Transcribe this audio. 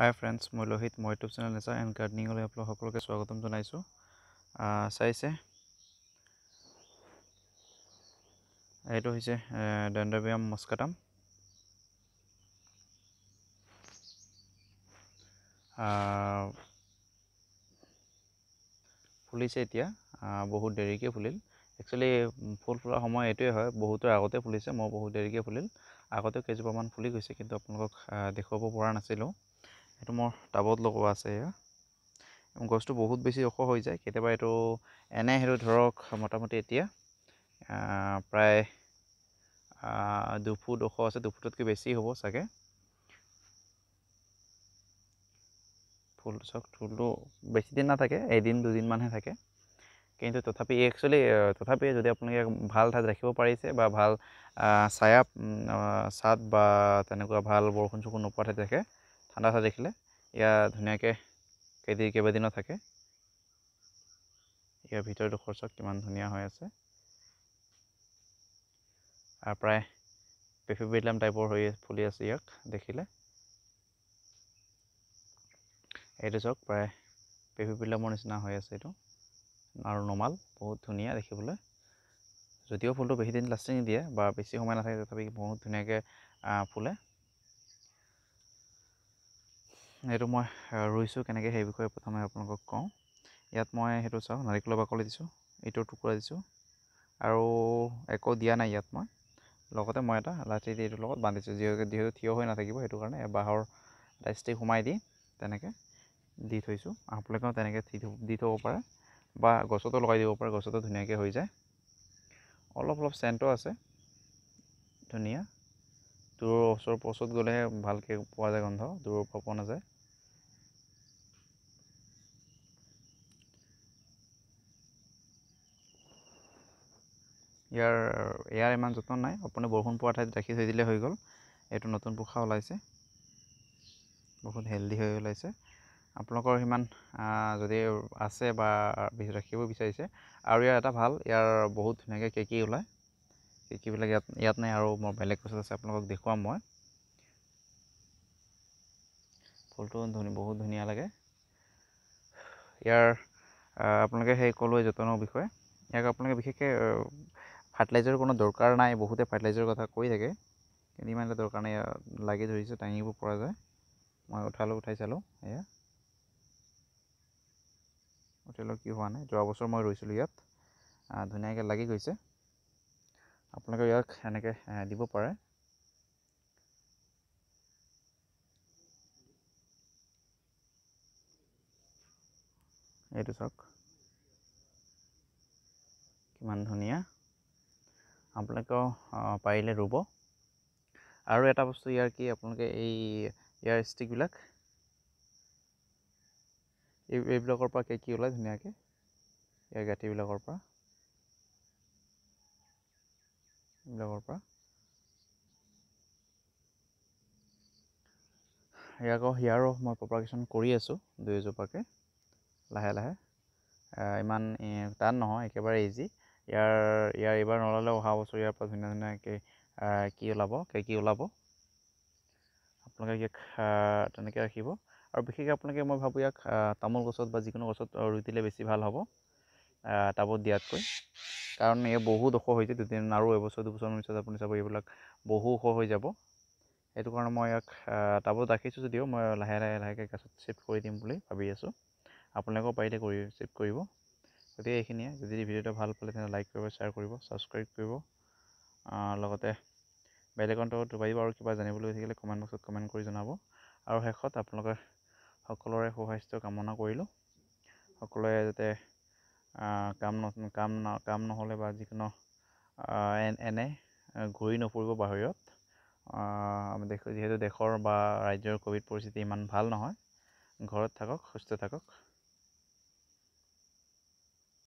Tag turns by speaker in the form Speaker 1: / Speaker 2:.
Speaker 1: হাই friends মই লোহিত মই YouTube channel nature and গাৰ্ডেনিঙলৈ আপোনালোক সকলোকে স্বাগতম জনাইছোঁ চাইছে এইটো হৈছে ডেণ্ডাবিয়াম মস্কাটাম ফুলিছে এতিয়া বহুত দেৰিকৈ ফুলিল একচুৱেলি ফুল ফুলাৰ সময় এইটোৱে হয় বহুতৰ আগতে ফুলিছে মই বহুত দেৰিকৈ ফুলিল আগতে কেইজোপামান ফুলি গৈছে কিন্তু আপোনালোকক দেখুৱাব পৰা নাছিলোঁ এইটো মোৰ টাবত লগোৱা আছে গছটো বহুত বেছি ওখ হৈ যায় কেতিয়াবা এইটো এনে সেইটো ধৰক মোটামুটি এতিয়া প্ৰায় দুফুট ওখ আছে দুফুটতকৈ বেছি হ'ব চাগে ফুল চক ফুলটো বেছিদিন নাথাকে এদিন দুদিনমানহে থাকে কিন্তু তথাপি একচুৱেলি তথাপি যদি আপোনালোকে ভাল ঠাইত ৰাখিব পাৰিছে বা ভাল ছায়া ছাদ বা তেনেকুৱা ভাল বৰষুণ চৰষুণ নোপোৱা ঠাইত ৰাখে ঠাণ্ডা চাই দেখিলে এয়া ধুনীয়াকৈ কেইদিন কেইবাদিনো থাকে ইয়াৰ ভিতৰত দুখৰ চাওক কিমান ধুনীয়া হৈ আছে আৰু প্ৰায় পেফিবিলাম টাইপৰ হৈ ফুলি আছে ইয়াক দেখিলে এইটো চাওক প্ৰায় পেফিবিলামৰ নিচিনা হৈ আছে এইটো আৰু নমাল বহুত ধুনীয়া দেখিবলৈ যদিও ফুলটো বেছিদিন লাষ্টিং দিয়ে বা বেছি সময় নাথাকে তথাপি বহুত ধুনীয়াকৈ ফুলে সেইটো মই ৰুইছোঁ কেনেকৈ সেই বিষয়ে প্ৰথমে আপোনালোকক কওঁ ইয়াত মই সেইটো চাওঁ নাৰিকলৰ বাকলি দিছোঁ ইটোৰ টুকুৰা দিছোঁ আৰু একো দিয়া নাই ইয়াত মই লগতে মই এটা লাঠি দি এইটোৰ লগত বান্ধিছোঁ যিহেতু যিহেতু থিয় হৈ নাথাকিব সেইটো কাৰণে বাঁহৰ এটা সোমাই দি তেনেকৈ দি থৈছোঁ আপোনালোকেও তেনেকৈ দি থ'ব পাৰে বা গছতো লগাই দিব পাৰে গছতো ধুনীয়াকৈ হৈ যায় অলপ অলপ চেণ্টো আছে ধুনীয়া দূৰৰ ওচৰ পচত গ'লেহে ভালকৈ পোৱা যায় গোন্ধ দূৰৰ পৰা পোৱা নাযায় ইয়াৰ ইয়াৰ ইমান যতন নাই আপুনি বৰষুণ পোৱা ঠাইত ৰাখি থৈ দিলে হৈ গ'ল এইটো নতুন পোখা ওলাইছে বহুত হেল্ডি হৈ ওলাইছে আপোনালোকৰ সিমান যদি আছে বা ৰাখিব বিচাৰিছে আৰু ইয়াৰ এটা ভাল ইয়াৰ বহুত ধুনীয়াকৈ কেকি ওলায় কেকিবিলাক ইয়াত ইয়াত নাই আৰু মোৰ বেলেগ পিছত আছে আপোনালোকক দেখুৱাম মই ফুলটো বহুত ধুনীয়া লাগে ইয়াৰ আপোনালোকে সেই ক'লোৱে যতনৰ বিষয়ে ইয়াক আপোনালোকে বিশেষকৈ ফাৰ্টিলাইজাৰ কোনো দৰকাৰ নাই বহুতে ফাৰ্টিলাইজাৰ কথা কৈ থাকে কিন্তু ইমান এটা দৰকাৰ নাই লাগি ধৰিছে টাঙিব পৰা যায় মই উঠালোঁ উঠাই চালোঁ এয়া উঠালোঁ কি হোৱা নাই যোৱা বছৰ মই ৰৈছিলোঁ ইয়াত ধুনীয়াকৈ লাগি গৈছে আপোনালোকে ইয়াক এনেকৈ দিব পাৰে এইটো চাওক কিমান ধুনীয়া আপোনালোকে পাৰিলে ৰুব আৰু এটা বস্তু ইয়াৰ কি আপোনালোকে এই ইয়াৰ ষ্টিকবিলাক এই এইবিলাকৰ পৰা কি ওলায় ধুনীয়াকৈ ইয়াৰ গাঁঠিবিলাকৰ পৰা এইবিলাকৰ পৰা ইয়াক ইয়াৰো মই প্ৰপাৰকেশ্যন কৰি আছোঁ দুই এজোপাকৈ লাহে লাহে ইমান টান নহয় একেবাৰে ইজি ইয়াৰ ইয়াৰ এইবাৰ নল'লে অহা বছৰ ইয়াৰ পৰা ধুনীয়া ধুনীয়াকৈ কি ওলাব কে কি ওলাব আপোনালোকে ইয়াক তেনেকৈ ৰাখিব আৰু বিশেষকৈ আপোনালোকে মই ভাবোঁ ইয়াক তামোল গছত বা যিকোনো গছত ৰুই দিলে বেছি ভাল হ'ব টাবত দিয়াতকৈ কাৰণ ইয়াৰ বহুত ওখ হৈছে দুদিন আৰু এবছৰ দুবছৰমান পিছত আপুনি চাব এইবিলাক বহু ওখ হৈ যাব সেইটো কাৰণে মই ইয়াক টাবত ৰাখিছোঁ যদিও মই লাহে লাহে লাহেকৈ গছত শ্বিফ্ট কৰি দিম বুলি ভাবি আছোঁ আপোনালোকেও পাৰিলে কৰি শ্বিফ্ট কৰিব গতিকে এইখিনিয়ে যদি ভিডিঅ'টো ভাল পালে তেনেহ'লে লাইক কৰিব শ্বেয়াৰ কৰিব ছাবস্ক্ৰাইব কৰিব লগতে বেলেগৰ দুবাৰিব আৰু কিবা জানিবলৈ থাকিলে কমেণ্ট বক্সত কমেণ্ট কৰি জনাব আৰু শেষত আপোনালোকে সকলোৰে সুস্বাস্থ্য কামনা কৰিলোঁ সকলোৱে যাতে কাম ন কাম ন কাম নহ'লে বা যিকোনো এনে ঘূৰি নফুৰিব বাহিৰত যিহেতু দেশৰ বা ৰাজ্যৰ ক'ভিড পৰিস্থিতি ইমান ভাল নহয় ঘৰত থাকক সুস্থ থাকক